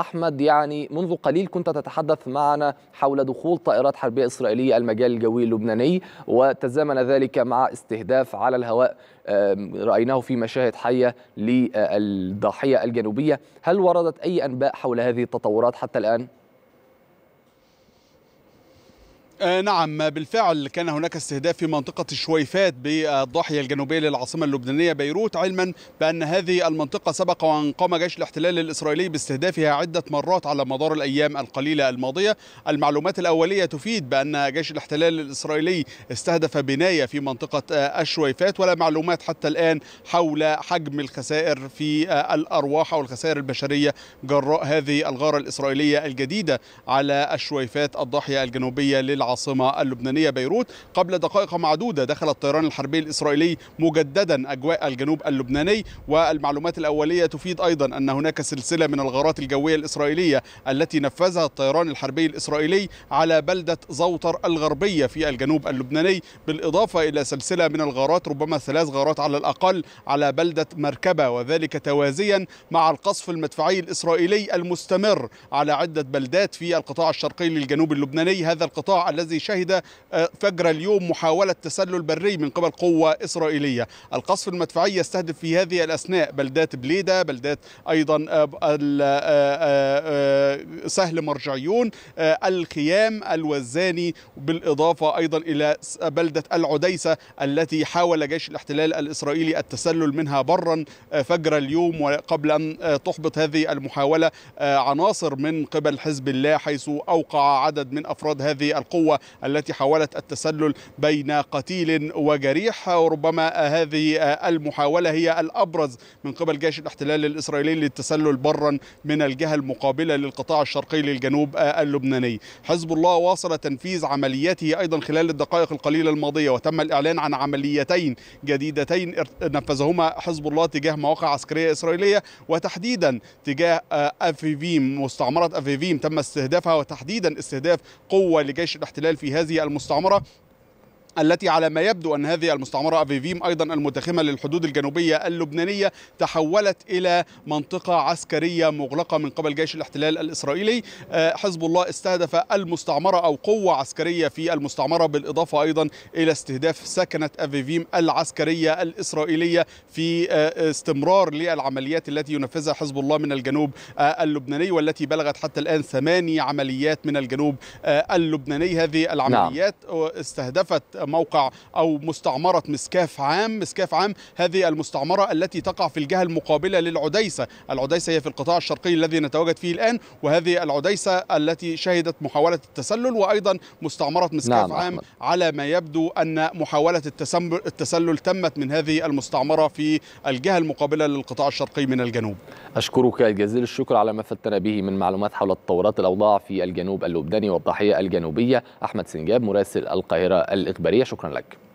أحمد يعني منذ قليل كنت تتحدث معنا حول دخول طائرات حربية إسرائيلية المجال الجوي اللبناني وتزامن ذلك مع استهداف على الهواء رأيناه في مشاهد حية للضاحية الجنوبية هل وردت أي أنباء حول هذه التطورات حتى الآن؟ آه، نعم بالفعل كان هناك استهداف في منطقة الشويفات بالضاحية الجنوبية للعاصمة اللبنانية بيروت علما بأن هذه المنطقة سبق وأن قام جيش الاحتلال الإسرائيلي باستهدافها عدة مرات على مدار الأيام القليلة الماضية المعلومات الأولية تفيد بأن جيش الاحتلال الإسرائيلي استهدف بناية في منطقة آه، الشويفات ولا معلومات حتى الآن حول حجم الخسائر في آه، الأرواح أو الخسائر البشرية جراء هذه الغارة الإسرائيلية الجديدة على الشويفات الضاحية الجنوبية للعاصمة العاصمة اللبنانية بيروت قبل دقائق معدودة دخل الطيران الحربي الإسرائيلي مجددا أجواء الجنوب اللبناني والمعلومات الأولية تفيد أيضا أن هناك سلسلة من الغارات الجوية الإسرائيلية التي نفذها الطيران الحربي الإسرائيلي على بلدة زوتر الغربية في الجنوب اللبناني بالإضافة إلى سلسلة من الغارات ربما ثلاث غارات على الأقل على بلدة مركبة وذلك توازيا مع القصف المدفعي الإسرائيلي المستمر على عدة بلدات في القطاع الشرقي للجنوب اللبناني هذا القطاع الذي شهد آه، فجر اليوم محاولة تسلل بري من قبل قوة إسرائيلية القصف المدفعي يستهدف في هذه الأثناء بلدات بليدة بلدات أيضا آه، آه، سهل مرجعيون الخيام الوزاني بالإضافة أيضا إلى بلدة العديسة التي حاول جيش الاحتلال الإسرائيلي التسلل منها برا فجر اليوم وقبل أن تحبط هذه المحاولة عناصر من قبل حزب الله حيث أوقع عدد من أفراد هذه القوة القوة التي حاولت التسلل بين قتيل وجريح وربما هذه المحاولة هي الأبرز من قبل جيش الاحتلال الإسرائيلي للتسلل برا من الجهة المقابلة للقطاع الشرقي للجنوب اللبناني حزب الله واصل تنفيذ عملياته أيضا خلال الدقائق القليلة الماضية وتم الإعلان عن عمليتين جديدتين نفذهما حزب الله تجاه مواقع عسكرية إسرائيلية وتحديدا تجاه أفيفيم مستعمرة أفيفيم تم استهدافها وتحديدا استهداف قوة لجيش الاحتلال الاحتلال في هذه المستعمرة التي على ما يبدو أن هذه المستعمرة أفيفيم أيضا المتخمة للحدود الجنوبية اللبنانية تحولت إلى منطقة عسكرية مغلقة من قبل جيش الاحتلال الإسرائيلي آه، حزب الله استهدف المستعمرة أو قوة عسكرية في المستعمرة بالإضافة أيضا إلى استهداف سكنة أفيفيم العسكرية الإسرائيلية في آه، استمرار للعمليات التي ينفذها حزب الله من الجنوب آه، اللبناني والتي بلغت حتى الآن ثماني عمليات من الجنوب اللبناني هذه نعم. العمليات استهدفت موقع أو مستعمرة مسكاف عام مسكاف عام هذه المستعمرة التي تقع في الجهة المقابلة للعديسة العديسة هي في القطاع الشرقي الذي نتواجد فيه الآن وهذه العديسة التي شهدت محاولة التسلل وأيضا مستعمرة مسكاف نعم عام أحمد. على ما يبدو أن محاولة التسلل تمت من هذه المستعمرة في الجهة المقابلة للقطاع الشرقي من الجنوب أشكرك جزيل الشكر على ما فدتنا به من معلومات حول تطورات الأوضاع في الجنوب اللبناني والضاحية الجنوبية أحمد سنجاب مراسل القاهرة الإخبارية Jesu kronleik.